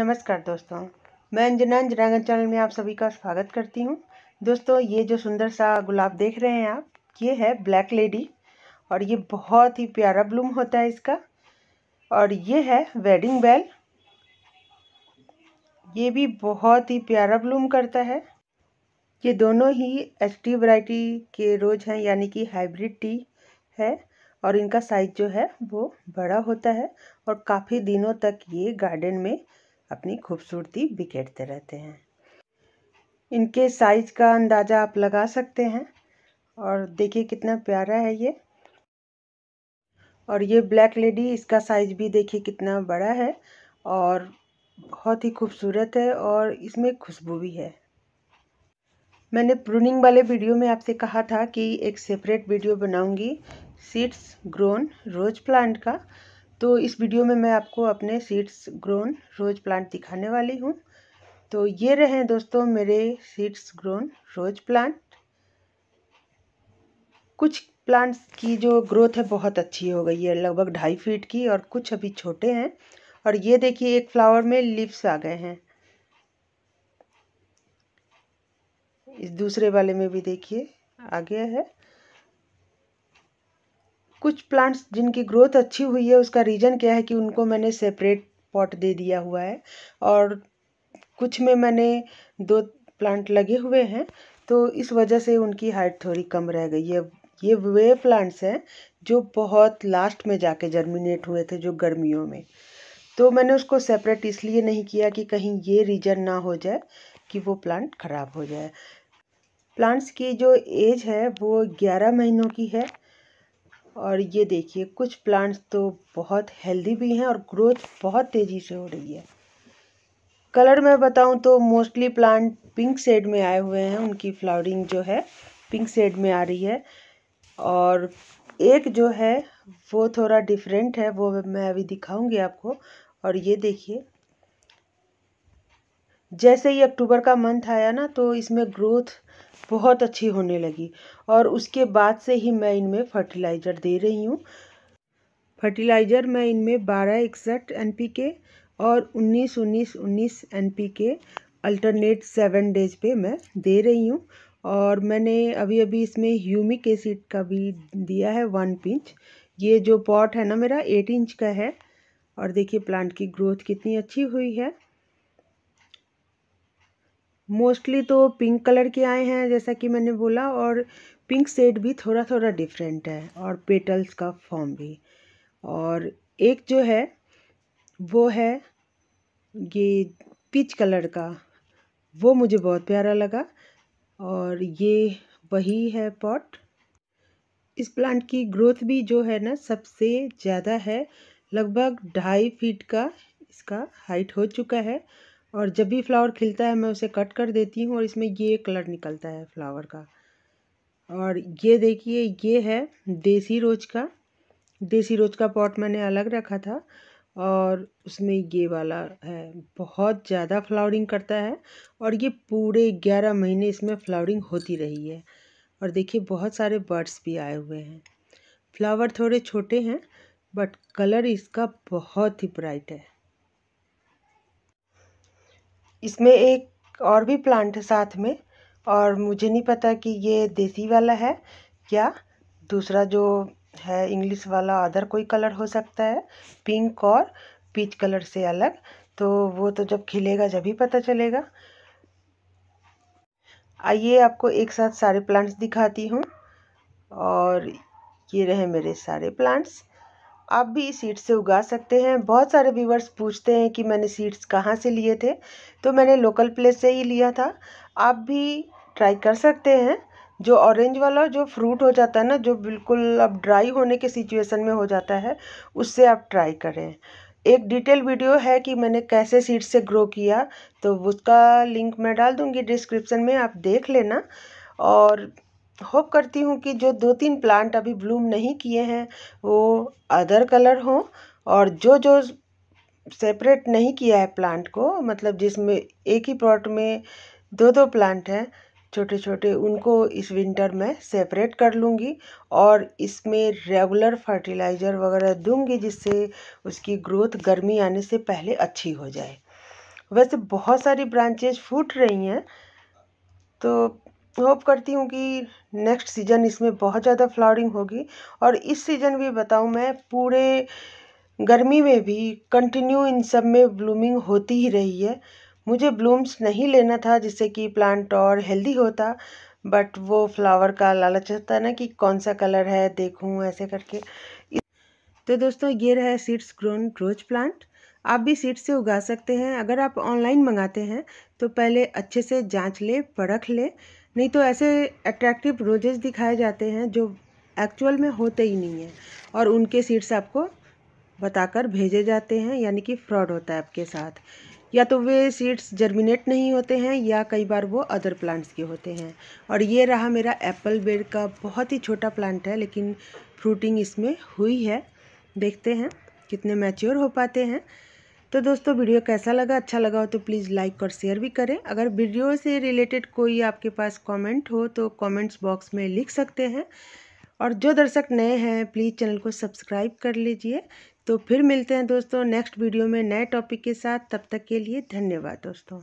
नमस्कार दोस्तों मैं अंजना अंजनागन चैनल में आप सभी का स्वागत करती हूँ दोस्तों ये जो सुंदर सा गुलाब देख रहे हैं आप ये है ब्लैक लेडी और ये बहुत ही प्यारा ब्लूम होता है इसका और ये है वेडिंग बेल ये भी बहुत ही प्यारा ब्लूम करता है ये दोनों ही एच टी वराइटी के रोज हैं यानी कि हाइब्रिड टी है और इनका साइज जो है वो बड़ा होता है और काफ़ी दिनों तक ये गार्डन में अपनी खूबसूरती बिखेरते रहते हैं इनके साइज का अंदाज़ा आप लगा सकते हैं और देखिए कितना प्यारा है ये और ये ब्लैक लेडी इसका साइज भी देखिए कितना बड़ा है और बहुत ही खूबसूरत है और इसमें खुशबू भी है मैंने प्रूनिंग वाले वीडियो में आपसे कहा था कि एक सेपरेट वीडियो बनाऊंगी सीड्स ग्रोन रोज प्लांट का तो इस वीडियो में मैं आपको अपने सीड्स ग्रोन रोज़ प्लांट दिखाने वाली हूँ तो ये रहे दोस्तों मेरे सीड्स ग्रोन रोज़ प्लांट कुछ प्लांट्स की जो ग्रोथ है बहुत अच्छी हो गई है लगभग ढाई फीट की और कुछ अभी छोटे हैं और ये देखिए एक फ्लावर में लिप्स आ गए हैं इस दूसरे वाले में भी देखिए आ गया है कुछ प्लांट्स जिनकी ग्रोथ अच्छी हुई है उसका रीज़न क्या है कि उनको मैंने सेपरेट पॉट दे दिया हुआ है और कुछ में मैंने दो प्लांट लगे हुए हैं तो इस वजह से उनकी हाइट थोड़ी कम रह गई है ये वे प्लांट्स हैं जो बहुत लास्ट में जाके जर्मिनेट हुए थे जो गर्मियों में तो मैंने उसको सेपरेट इसलिए नहीं किया कि कहीं ये रीजन ना हो जाए कि वो प्लांट ख़राब हो जाए प्लांट्स की जो एज है वो ग्यारह महीनों की है और ये देखिए कुछ प्लांट्स तो बहुत हेल्दी भी हैं और ग्रोथ बहुत तेज़ी से हो रही है कलर मैं बताऊं तो मोस्टली प्लांट पिंक शेड में आए हुए हैं उनकी फ्लावरिंग जो है पिंक शेड में आ रही है और एक जो है वो थोड़ा डिफरेंट है वो मैं अभी दिखाऊंगी आपको और ये देखिए जैसे ही अक्टूबर का मंथ आया ना तो इसमें ग्रोथ बहुत अच्छी होने लगी और उसके बाद से ही मैं इनमें फर्टिलाइज़र दे रही हूँ फर्टिलाइज़र मैं इनमें बारह इकसठ एन पी के और उन्नीस उन्नीस उन्नीस N P K alternate seven days पे मैं दे रही हूँ और मैंने अभी अभी इसमें ह्यूमिक एसिड का भी दिया है वन पिंच ये जो पॉट है ना मेरा एट इंच का है और देखिए प्लांट की ग्रोथ कितनी अच्छी हुई है मोस्टली तो पिंक कलर के आए हैं जैसा कि मैंने बोला और पिंक सेड भी थोड़ा थोड़ा डिफरेंट है और पेटल्स का फॉर्म भी और एक जो है वो है ये पिच कलर का वो मुझे बहुत प्यारा लगा और ये वही है पॉट इस प्लांट की ग्रोथ भी जो है ना सबसे ज़्यादा है लगभग ढाई फीट का इसका हाइट हो चुका है और जब भी फ्लावर खिलता है मैं उसे कट कर देती हूँ और इसमें ये कलर निकलता है फ्लावर का और ये देखिए ये है देसी रोज का देसी रोज का पॉट मैंने अलग रखा था और उसमें ये वाला है बहुत ज़्यादा फ्लावरिंग करता है और ये पूरे ग्यारह महीने इसमें फ्लावरिंग होती रही है और देखिए बहुत सारे बर्ड्स भी आए हुए हैं फ्लावर थोड़े छोटे हैं बट कलर इसका बहुत ही ब्राइट है इसमें एक और भी प्लांट है साथ में और मुझे नहीं पता कि ये देसी वाला है या दूसरा जो है इंग्लिश वाला अदर कोई कलर हो सकता है पिंक और पीच कलर से अलग तो वो तो जब खिलेगा जब ही पता चलेगा आइए आपको एक साथ सारे प्लांट्स दिखाती हूँ और ये रहे मेरे सारे प्लांट्स आप भी सीड्स से उगा सकते हैं बहुत सारे व्यूवर्स पूछते हैं कि मैंने सीड्स कहाँ से लिए थे तो मैंने लोकल प्लेस से ही लिया था आप भी ट्राई कर सकते हैं जो ऑरेंज वाला जो फ्रूट हो जाता है ना जो बिल्कुल अब ड्राई होने के सिचुएशन में हो जाता है उससे आप ट्राई करें एक डिटेल वीडियो है कि मैंने कैसे सीड से ग्रो किया तो उसका लिंक मैं डाल दूँगी डिस्क्रिप्शन में आप देख लेना और होप करती हूँ कि जो दो तीन प्लांट अभी ब्लूम नहीं किए हैं वो अदर कलर हों और जो जो सेपरेट नहीं किया है प्लांट को मतलब जिसमें एक ही प्लॉट में दो दो प्लांट हैं छोटे छोटे उनको इस विंटर में सेपरेट कर लूँगी और इसमें रेगुलर फर्टिलाइज़र वगैरह दूंगी जिससे उसकी ग्रोथ गर्मी आने से पहले अच्छी हो जाए वैसे बहुत सारी ब्रांचेज फूट रही हैं तो होप करती हूँ कि नेक्स्ट सीज़न इसमें बहुत ज़्यादा फ्लावरिंग होगी और इस सीज़न भी बताऊँ मैं पूरे गर्मी में भी कंटिन्यू इन सब में ब्लूमिंग होती ही रही है मुझे ब्लूम्स नहीं लेना था जिससे कि प्लांट और हेल्दी होता बट वो फ्लावर का लालच होता है ना कि कौन सा कलर है देखूँ ऐसे करके तो दोस्तों ये रहा सीड्स ग्रोन रोज प्लांट आप भी सीड्स से उगा सकते हैं अगर आप ऑनलाइन मंगाते हैं तो पहले अच्छे से जांच लें परख लें नहीं तो ऐसे अट्रैक्टिव रोजेस दिखाए जाते हैं जो एक्चुअल में होते ही नहीं हैं और उनके सीड्स आपको बताकर भेजे जाते हैं यानी कि फ्रॉड होता है आपके साथ या तो वे सीड्स जर्मिनेट नहीं होते हैं या कई बार वो अदर प्लांट्स के होते हैं और ये रहा मेरा एप्पल बेड का बहुत ही छोटा प्लांट है लेकिन फ्रूटिंग इसमें हुई है देखते हैं कितने मैच्योर हो पाते हैं तो दोस्तों वीडियो कैसा लगा अच्छा लगा हो तो प्लीज़ लाइक और शेयर भी करें अगर वीडियो से रिलेटेड कोई आपके पास कमेंट हो तो कमेंट्स बॉक्स में लिख सकते हैं और जो दर्शक नए हैं प्लीज़ चैनल को सब्सक्राइब कर लीजिए तो फिर मिलते हैं दोस्तों नेक्स्ट वीडियो में नए टॉपिक के साथ तब तक के लिए धन्यवाद दोस्तों